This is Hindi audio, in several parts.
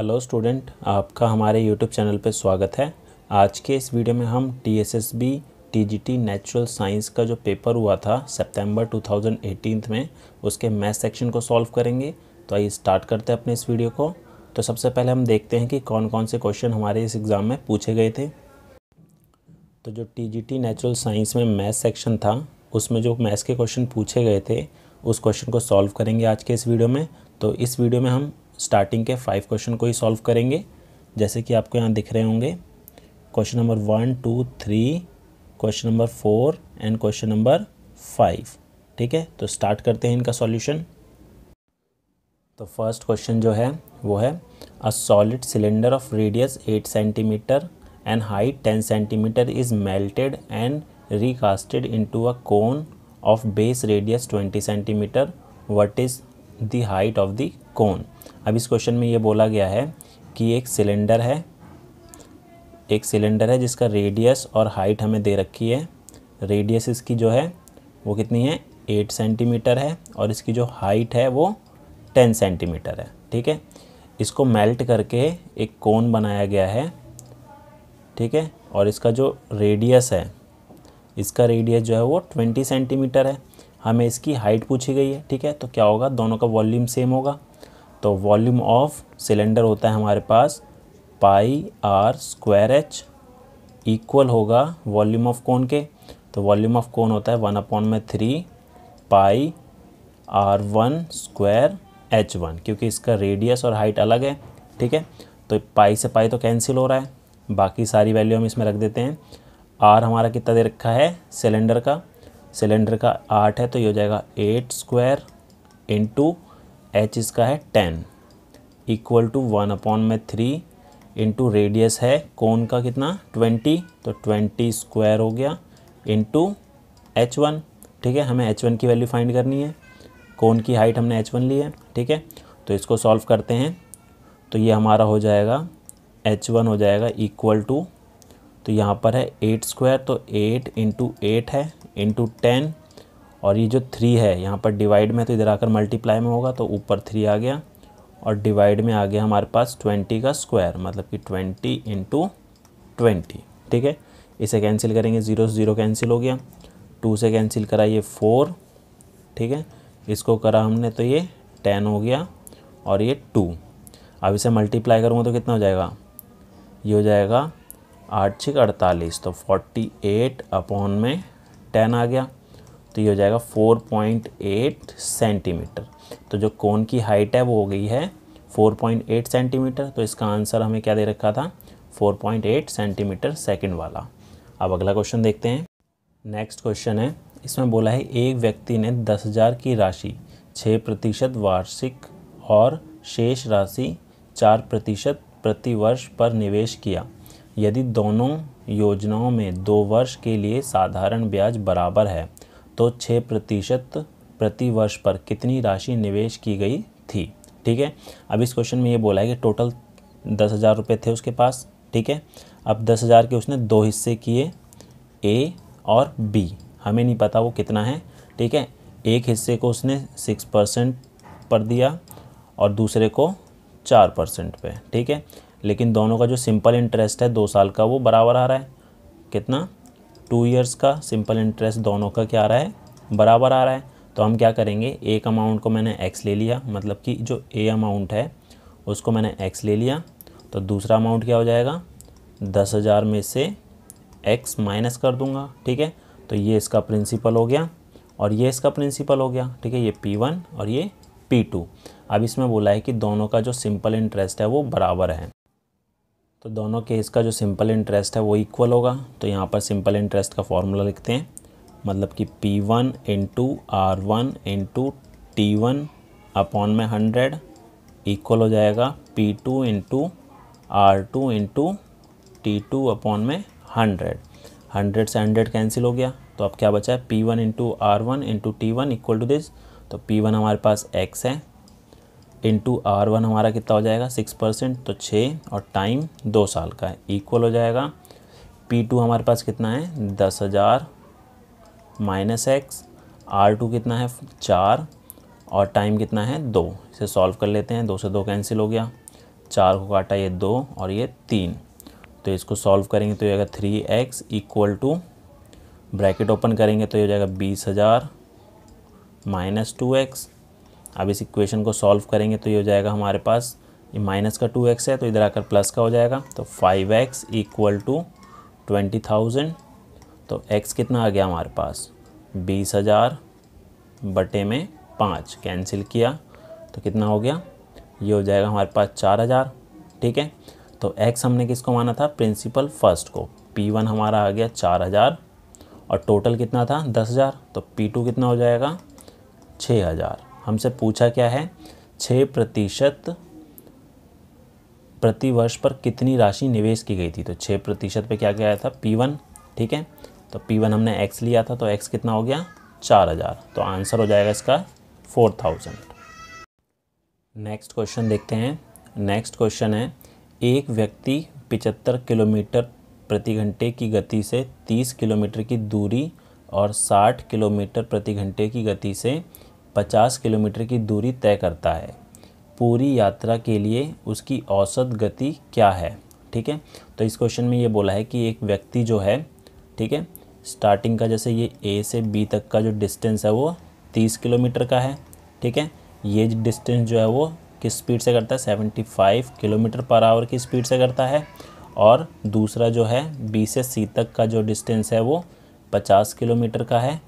हेलो स्टूडेंट आपका हमारे यूट्यूब चैनल पर स्वागत है आज के इस वीडियो में हम T S S B T G T natural science का जो पेपर हुआ था सितंबर 2018 में उसके मैथ सेक्शन को सॉल्व करेंगे तो आइए स्टार्ट करते हैं अपने इस वीडियो को तो सबसे पहले हम देखते हैं कि कौन कौन से क्वेश्चन हमारे इस एग्ज़ाम में पूछे गए थे तो जो T G T natural science में मैथ सेक्शन था उसमें जो मैथ्स के क्वेश्चन पूछे गए थे उस क्वेश्चन को सॉल्व करेंगे आज के इस वीडियो में तो इस वीडियो में हम स्टार्टिंग के फाइव क्वेश्चन को ही सॉल्व करेंगे जैसे कि आपको यहाँ दिख रहे होंगे question number one two three question number four and question number five ठीक है तो स्टार्ट करते हैं इनका सॉल्यूशन तो फर्स्ट क्वेश्चन जो है वो है a solid cylinder of radius eight centimeter and height ten centimeter is melted and recasted into a cone of base radius twenty centimeter what is the height of the cone अब इस क्वेश्चन में ये बोला गया है कि एक सिलेंडर है एक सिलेंडर है जिसका रेडियस और हाइट हमें दे रखी है रेडियस इसकी जो है वो कितनी है एट सेंटीमीटर है और इसकी जो हाइट है वो टेन सेंटीमीटर है ठीक है इसको मेल्ट करके एक कोन बनाया गया है ठीक है और इसका जो रेडियस है इसका रेडियस जो है वो ट्वेंटी सेंटीमीटर है हमें इसकी हाइट पूछी गई है ठीक है तो क्या होगा दोनों का वॉल्यूम सेम होगा तो वॉल्यूम ऑफ सिलेंडर होता है हमारे पास pi R square H equal होगा वॉल्यूम ऑफ कौन के तो वॉल्यूम ऑफ कौन होता है वन अपॉन में three pi R one square H one क्योंकि इसका रेडियस और हाइट अलग है ठीक है तो पाई से पाई तो कैंसिल हो रहा है बाकी सारी वैल्यू हम इसमें रख देते हैं आर हमारा कितना दे रखा है सिलेंडर का सिलेंडर का आठ है तो ये हो जाएगा एट स्क्वायर इंटू एच इसका है ten equal to one upon में थ्री इंटू रेडियस है कौन का कितना ट्वेंटी तो ट्वेंटी स्क्वायर हो गया इंटू एच वन ठीक है हमें एच वन की वैल्यू फाइंड करनी है कौन की हाइट हमने एच वन ली है ठीक है तो इसको सॉल्व करते हैं तो ये हमारा हो जाएगा एच वन हो जाएगा इक्वल टू तो यहाँ पर है एट स्क्वायर तो एट इंटू एट है इंटू टेन और ये जो थ्री है यहाँ पर डिवाइड में तो इधर आकर मल्टीप्लाई में होगा तो ऊपर थ्री आ गया और डिवाइड में आ गया हमारे पास ट्वेंटी का स्क्वायर मतलब कि ट्वेंटी इंटू ट्वेंटी ठीक है इसे कैंसिल करेंगे ज़ीरो से ज़ीरो कैंसिल हो गया टू से कैंसिल करा ये फोर ठीक है इसको करा हमने तो ये टेन हो गया और ये टू अब इसे मल्टीप्लाई करूँगा तो कितना हो जाएगा ये हो जाएगा आठ छिक अड़तालीस तो फोर्टी एट अपॉन में टेन आ गया तो ये हो जाएगा फोर पॉइंट एट सेंटीमीटर तो जो कोन की हाइट है वो हो गई है फोर पॉइंट एट सेंटीमीटर तो इसका आंसर हमें क्या दे रखा था four point eight centimeter second वाला अब अगला क्वेश्चन देखते हैं नेक्स्ट क्वेश्चन है इसमें बोला है एक व्यक्ति ने दस हज़ार की राशि छः प्रतिशत वार्षिक और शेष राशि चार प्रतिशत प्रतिवर्ष पर निवेश किया यदि दोनों योजनाओं में दो वर्ष के लिए साधारण ब्याज बराबर है तो छः प्रतिशत प्रतिवर्ष पर कितनी राशि निवेश की गई थी ठीक है अब इस क्वेश्चन में ये बोला है कि टोटल दस हज़ार रुपये थे उसके पास ठीक है अब दस हज़ार के उसने दो हिस्से किए ए और बी हमें नहीं पता वो कितना है ठीक है एक हिस्से को उसने सिक्स परसेंट पर दिया और दूसरे को चार परसेंट पे ठीक है लेकिन दोनों का जो सिंपल इंटरेस्ट है दो साल का वो बराबर आ रहा है कितना टू ईयर्स का सिंपल इंटरेस्ट दोनों का क्या आ रहा है बराबर आ रहा है तो हम क्या करेंगे एक अमाउंट को मैंने एक्स ले लिया मतलब कि जो ए अमाउंट है उसको मैंने एक्स ले लिया तो दूसरा अमाउंट क्या हो जाएगा दस हज़ार में से एक्स माइनस कर दूंगा ठीक है तो ये इसका प्रिंसिपल हो गया और ये इसका प्रिंसिपल हो गया ठीक है ये पी वन और ये पी टू अब इसमें बोला है कि दोनों का जो सिंपल इंटरेस्ट है वो बराबर है तो दोनों केस का जो सिंपल इंटरेस्ट है वो इक्वल होगा तो यहाँ पर सिंपल इंटरेस्ट का फॉर्मूला लिखते हैं मतलब कि P one into R one into T one upon में हंड्रेड इक्वल हो जाएगा P two into R two into T two upon में हंड्रेड हंड्रेड से हंड्रेड कैंसिल हो गया तो अब क्या बचा है P one into R one into T one equal to this तो पी वन हमारे पास एक्स है इंटू आर वन हमारा कितना हो जाएगा सिक्स परसेंट तो छः और टाइम दो साल का है इक्वल हो जाएगा पी टू हमारे पास कितना है दस हज़ार माइनस एक्स आर टू कितना है चार और टाइम कितना है दो इसे सॉल्व कर लेते हैं दो से दो कैंसिल हो गया चार को काटा ये दो और ये तीन तो इसको सॉल्व करेंगे तो ये आएगा three X equal to bracket open करेंगे तो ये हो जाएगा बीस हज़ार माइनस टू एक्स अब इस इक्वेशन को सॉल्व करेंगे तो ये हो जाएगा हमारे पास ये माइनस का टू एक्स है तो इधर आकर प्लस का हो जाएगा तो five X equal to twenty thousand तो एक्स कितना आ गया हमारे पास बीस हज़ार बटे में पाँच कैंसिल किया तो कितना हो गया ये हो जाएगा हमारे पास चार हज़ार ठीक है तो एक्स हमने किसको माना था प्रिंसिपल फर्स्ट को पी वन हमारा आ गया चार हज़ार और टोटल कितना था दस हज़ार तो पी टू कितना हो जाएगा छः हज़ार हमसे पूछा क्या है छः प्रतिशत प्रतिवर्ष पर कितनी राशि निवेश की गई थी तो छः प्रतिशत पर क्या गया था पी वन ठीक है तो पी वन हमने एक्स लिया था तो एक्स कितना हो गया चार हज़ार तो आंसर हो जाएगा इसका फोर थाउजेंड नेक्स्ट क्वेश्चन देखते हैं नेक्स्ट क्वेश्चन है एक व्यक्ति पिचहत्तर किलोमीटर प्रति घंटे की गति से तीस किलोमीटर की दूरी और साठ किलोमीटर प्रति घंटे की गति से 50 किलोमीटर की दूरी तय करता है पूरी यात्रा के लिए उसकी औसत गति क्या है ठीक है तो इस क्वेश्चन में ये बोला है कि एक व्यक्ति जो है ठीक है स्टार्टिंग का जैसे ये ए से बी तक का जो डिस्टेंस है वो तीस किलोमीटर का है ठीक है ये डिस्टेंस जो है वो किस स्पीड से करता है seventy five kilometer per hour की स्पीड से करता है और दूसरा जो है बी से सी तक का जो डिस्टेंस है वो पचास किलोमीटर का है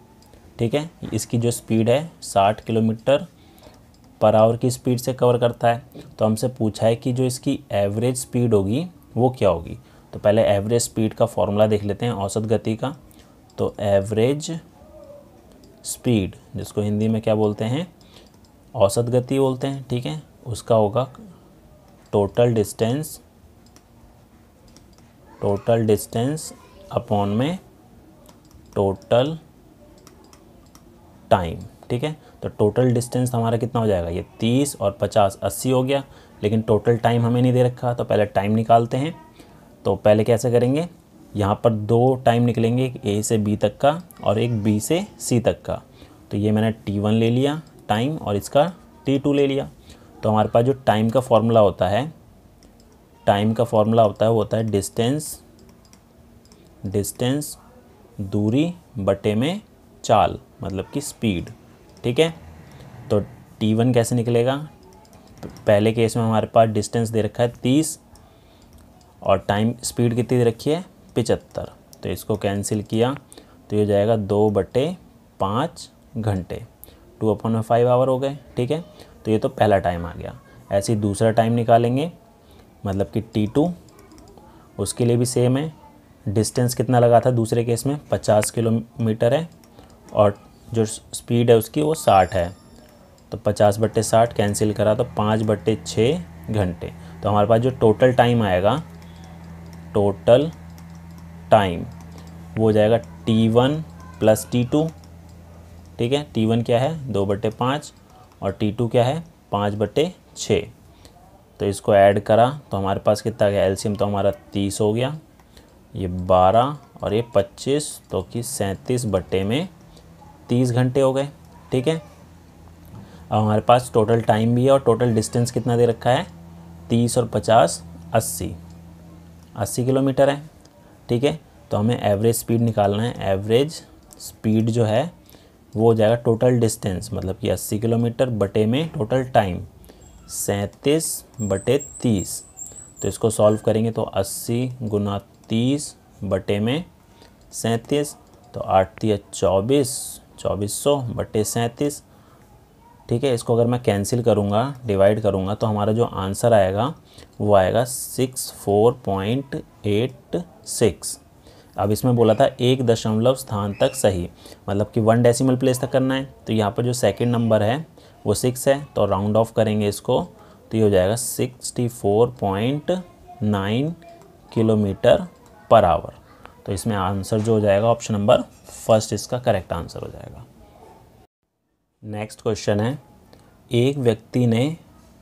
ठीक है इसकी जो स्पीड है साठ किलोमीटर पर आवर की स्पीड से कवर करता है तो हमसे पूछा है कि जो इसकी एवरेज स्पीड होगी वो क्या होगी तो पहले एवरेज स्पीड का फॉर्मूला देख लेते हैं औसत गति का तो एवरेज स्पीड जिसको हिंदी में क्या बोलते हैं औसत गति बोलते हैं ठीक है उसका होगा total distance total distance upon में टोटल टाइम ठीक है तो टोटल डिस्टेंस हमारा कितना हो जाएगा ये तीस और पचास अस्सी हो गया लेकिन टोटल टाइम हमें नहीं दे रखा तो पहले टाइम निकालते हैं तो पहले कैसे करेंगे यहाँ पर दो टाइम निकलेंगे एक ए से बी तक का और एक बी से सी तक का तो ये मैंने टी वन ले लिया टाइम और इसका टी टू ले लिया तो हमारे पास जो टाइम का फॉर्मूला होता है टाइम का फॉर्मूला होता है वो होता है डिस्टेंस डिस्टेंस दूरी बटे में चाल मतलब कि स्पीड ठीक है तो टी वन कैसे निकलेगा तो पहले केस में हमारे पास डिस्टेंस दे रखा है तीस और टाइम स्पीड कितनी दे रखी है पिचहत्तर तो इसको कैंसिल किया तो ये जाएगा दो बटे पाँच घंटे टू अपॉन में फाइव आवर हो गए ठीक है तो ये तो पहला टाइम आ गया ऐसे ही दूसरा टाइम निकालेंगे मतलब कि टी टू उसके लिए भी सेम है डिस्टेंस कितना लगा था दूसरे केस में पचास किलोमीटर है और जो स्पीड है उसकी वो साठ है तो पचास बट्टे साठ कैंसिल करा तो पाँच बट्टे छः घंटे तो हमारे पास जो टोटल टाइम आएगा टोटल टाइम वो हो जाएगा T one plus T two ठीक है टी वन क्या है दो बट्टे पाँच और टी टू क्या है पाँच बट्टे छः तो इसको ऐड करा तो हमारे पास कितना गया एलसीएम तो हमारा तीस हो गया ये बारह और ये पच्चीस तो कि सैंतीस बट्टे में तीस घंटे हो गए ठीक है और हमारे पास टोटल टाइम भी है और टोटल डिस्टेंस कितना दे रखा है तीस और पचास अस्सी अस्सी किलोमीटर है ठीक है तो हमें एवरेज स्पीड निकालना है एवरेज स्पीड जो है वो हो जाएगा टोटल डिस्टेंस मतलब कि अस्सी किलोमीटर बटे में टोटल टाइम सैंतीस बटे तीस तो इसको सॉल्व करेंगे तो अस्सी गुना तीस बटे में सैंतीस तो आठ तीस चौबीस चौबीस सौ बटे सैंतीस ठीक है इसको अगर मैं कैंसिल करूँगा डिवाइड करूँगा तो हमारा जो आंसर आएगा वो आएगा six four point eight six अब इसमें बोला था एक दशमलव स्थान तक सही मतलब कि वन डेसिमल प्लेस तक करना है तो यहाँ पर जो सेकंड नंबर है वो सिक्स है तो राउंड ऑफ करेंगे इसको तो ये हो जाएगा sixty four point nine kilometer per hour तो इसमें आंसर जो हो जाएगा ऑप्शन नंबर फर्स्ट इसका करेक्ट आंसर हो जाएगा नेक्स्ट क्वेश्चन है एक व्यक्ति ने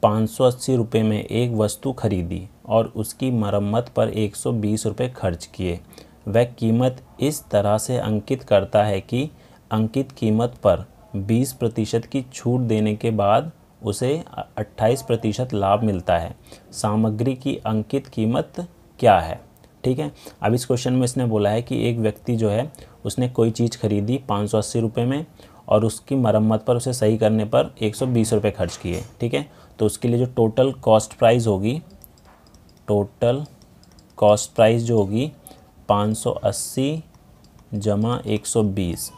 पाँच सौ अस्सी रुपये में एक वस्तु खरीदी और उसकी मरम्मत पर एक सौ बीस रुपये खर्च किए वह कीमत इस तरह से अंकित करता है कि अंकित कीमत पर बीस प्रतिशत की छूट देने के बाद उसे 28 प्रतिशत लाभ मिलता है सामग्री की अंकित कीमत क्या है ठीक है अब इस क्वेश्चन में इसने बोला है कि एक व्यक्ति जो है उसने कोई चीज़ खरीदी पाँच सौ अस्सी रुपये में और उसकी मरम्मत पर उसे सही करने पर एक सौ बीस रुपये खर्च किए ठीक है तो उसके लिए जो टोटल कॉस्ट प्राइस होगी टोटल कॉस्ट प्राइस जो होगी पाँच सौ अस्सी जमा एक सौ बीस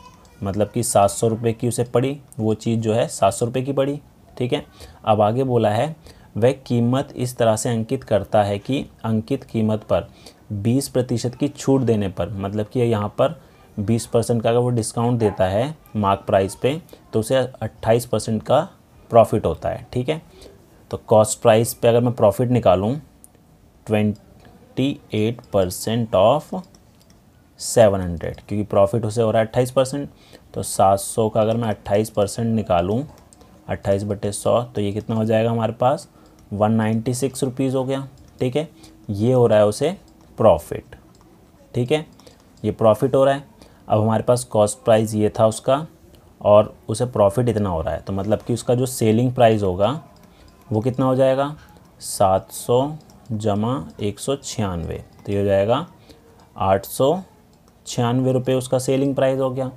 मतलब कि सात सौ रुपये की उसे पड़ी वो चीज़ जो है सात सौ रुपये की पड़ी ठीक है अब आगे बोला है वह कीमत इस तरह से अंकित करता है कि अंकित कीमत पर बीस प्रतिशत की छूट देने पर मतलब कि यहाँ पर बीस परसेंट का अगर वो डिस्काउंट देता है मार्क प्राइस पे तो उसे अट्ठाईस परसेंट का प्रॉफिट होता है ठीक है तो कॉस्ट प्राइस पे अगर मैं प्रॉफिट निकालूँ twenty eight percent of seven hundred क्योंकि प्रॉफिट उसे हो रहा है अट्ठाईस परसेंट तो सात सौ का अगर मैं अट्ठाईस परसेंट निकालूँ अट्ठाईस बटे सौ तो ये कितना हो जाएगा हमारे पास वन नाइन्टी सिक्स रुपीज़ हो गया ठीक है ये हो रहा है उसे प्रॉफिट ठीक है ये प्रॉफिट हो रहा है अब हमारे पास कॉस्ट प्राइस ये था उसका और उसे प्रॉफिट इतना हो रहा है तो मतलब कि उसका जो सेलिंग प्राइस होगा वो कितना हो जाएगा सात सौ जमा एक सौ छियानवे तो ये हो जाएगा आठ सौ छियानवे रुपये उसका सेलिंग प्राइस हो गया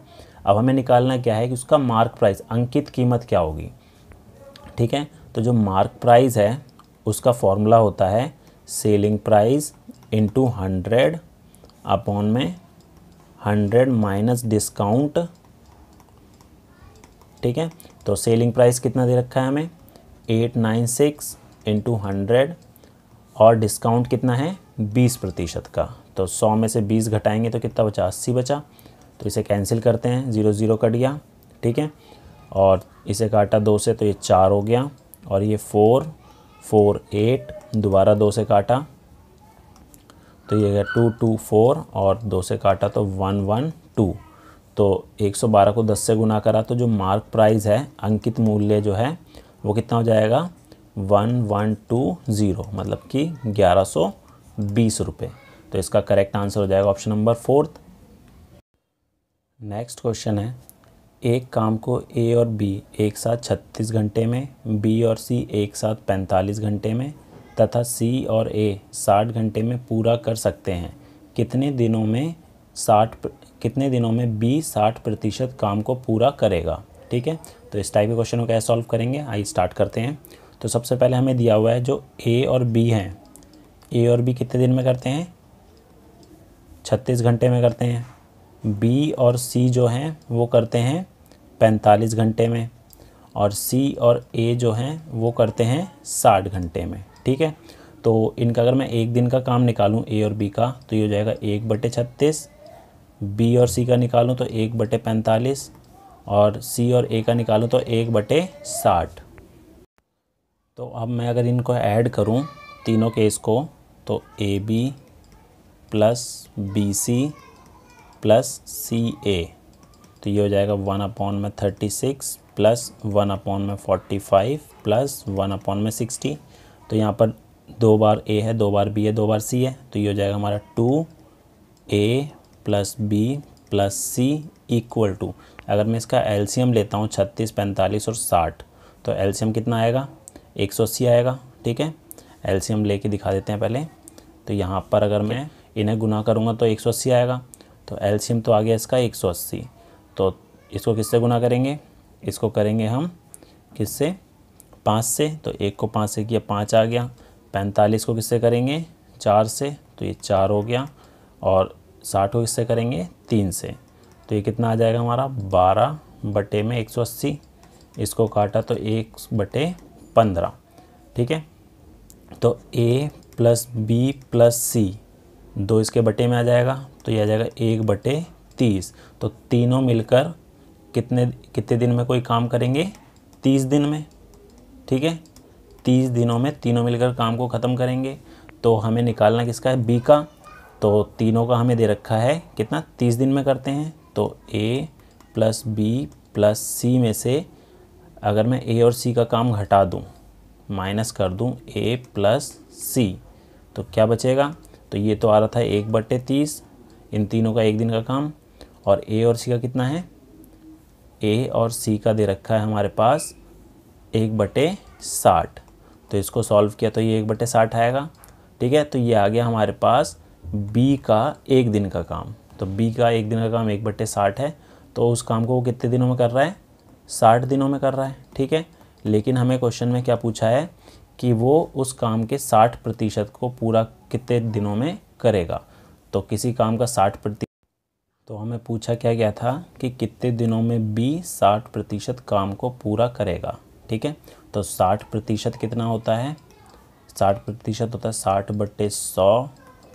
अब हमें निकालना क्या है कि उसका मार्क प्राइस अंकित कीमत क्या होगी ठीक है तो जो मार्क प्राइस है उसका फॉर्मूला होता है selling price into hundred upon में हंड्रेड माइनस डिस्काउंट ठीक है तो सेलिंग प्राइस कितना दे रखा है हमें eight nine six into hundred और डिस्काउंट कितना है बीस प्रतिशत का तो सौ में से बीस घटाएंगे तो कितना बचा अस्सी बचा तो इसे कैंसिल करते हैं ज़ीरो ज़ीरो कट गया ठीक है और इसे काटा दो से तो ये चार हो गया और ये फोर फोर एट दोबारा दो से काटा तो ये गया टू टू फोर और दो से काटा तो वन वन टू तो 112 को 10 से गुना करा तो जो मार्क प्राइस है अंकित मूल्य जो है वो कितना हो जाएगा वन वन टू ज़ीरो मतलब कि ग्यारह सौ बीस रुपये तो इसका करेक्ट आंसर हो जाएगा option number fourth next question है एक काम को ए और बी एक साथ 36 घंटे में बी और सी एक साथ 45 घंटे में तथा सी और ए साठ घंटे में पूरा कर सकते हैं कितने दिनों में साठ कितने दिनों में बी साठ प्रतिशत काम को पूरा करेगा ठीक है तो इस टाइप के क्वेश्चन को कैसे सॉल्व करेंगे आई स्टार्ट करते हैं तो सबसे पहले हमें दिया हुआ है जो ए और बी हैं ए और बी कितने दिन में करते हैं छत्तीस घंटे में करते हैं बी और सी जो हैं वो करते हैं पैंतालीस घंटे में और सी और ए जो हैं वो करते हैं साठ घंटे में ठीक है तो इनका अगर मैं एक दिन का काम निकालूं ए और बी का तो ये हो जाएगा एक बटे छत्तीस बी और सी का निकालूं तो एक बटे पैंतालीस और सी और ए का निकालूं तो एक बटे साठ तो अब मैं अगर इनको ऐड करूं तीनों केस को तो A B plus B C plus C A तो ये हो जाएगा वन अपॉन में thirty six plus one upon में forty five plus one upon में सिक्सटी तो यहाँ पर दो बार ए है दो बार बी है दो बार सी है तो ये हो जाएगा हमारा two A plus B plus C equal to अगर मैं इसका एलसीएम लेता हूँ छत्तीस पैंतालीस और साठ तो एलसीएम कितना आएगा एक सौ अस्सी आएगा ठीक है एलसीएम लेके दिखा देते हैं पहले तो यहाँ पर अगर मैं इन्हें गुना करूँगा तो एक सौ अस्सी आएगा तो एलसीएम तो आ गया इसका एक सौ अस्सी तो इसको किससे गुना करेंगे इसको करेंगे हम किससे पाँच से तो एक को पाँच से किया पाँच आ गया पैंतालीस को किससे करेंगे चार से तो ये चार हो गया और साठ को किससे करेंगे तीन से तो ये कितना आ जाएगा हमारा बारह बटे में एक सौ अस्सी इसको काटा तो एक बटे पंद्रह ठीक है तो A plus B plus C दो इसके बटे में आ जाएगा तो ये आ जाएगा एक बटे तीस तो तीनों मिलकर कितने कितने दिन में कोई काम करेंगे तीस दिन में ठीक है तीस दिनों में तीनों मिलकर काम को ख़त्म करेंगे तो हमें निकालना किसका है बी का तो तीनों का हमें दे रखा है कितना तीस दिन में करते हैं तो A plus B plus C में से अगर मैं ए और सी का काम घटा दूं माइनस कर दूं ए प्लस सी तो क्या बचेगा तो ये तो आ रहा था एक बट्टे तीस इन तीनों का एक दिन का काम और ए और सी का कितना है ए और सी का दे रखा है हमारे पास एक बटे साठ तो इसको सॉल्व किया तो ये एक बटे साठ आएगा ठीक है तो ये आ गया हमारे पास बी का एक दिन का काम तो बी का एक दिन का काम एक बटे साठ है तो उस काम को वो कितने दिनों में कर रहा है साठ दिनों में कर रहा है ठीक है लेकिन हमें क्वेश्चन में क्या पूछा है कि वो उस काम के साठ प्रतिशत को पूरा कितने दिनों में करेगा तो किसी काम का साठ प्रति तो हमें पूछा क्या गया था कि कितने दिनों में बी साठ प्रतिशत काम को पूरा करेगा ठीक है तो साठ प्रतिशत कितना होता है साठ प्रतिशत होता है साठ बट्टे सौ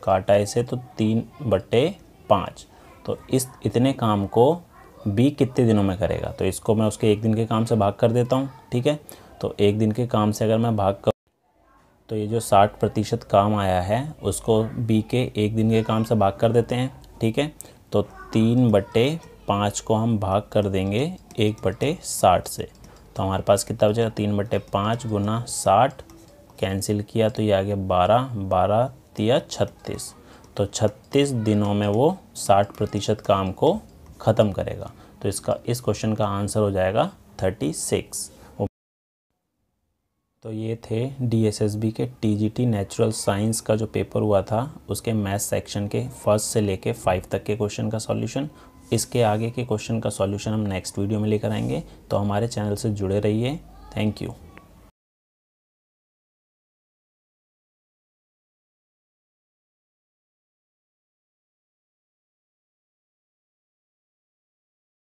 काटा से तो तीन बट्टे पाँच तो इस इतने काम को बी कितने दिनों में करेगा तो इसको मैं उसके एक दिन के काम से भाग कर देता हूँ ठीक है तो एक दिन के काम से अगर मैं भाग कर तो ये जो साठ प्रतिशत काम आया है उसको बी के एक दिन के काम से भाग कर देते हैं ठीक है तो तीन बट्टे पाँच को हम भाग कर देंगे एक बटे साठ से तो हमारे पास कितना बचेगा तीन बटे पाँच गुना साठ कैंसिल किया तो ये आ गया बारह बारह दिया छत्तीस तो छत्तीस दिनों में वो साठ प्रतिशत काम को ख़त्म करेगा तो इसका इस क्वेश्चन का आंसर हो जाएगा थर्टी सिक्स तो ये थे डीएसएसबी के टीजीटी नेचुरल साइंस का जो पेपर हुआ था उसके मैथ सेक्शन के फर्स्ट से लेके फाइव तक के क्वेश्चन का सॉल्यूशन इसके आगे के क्वेश्चन का सॉल्यूशन हम नेक्स्ट वीडियो में लेकर आएंगे तो हमारे चैनल से जुड़े रहिए थैंक यू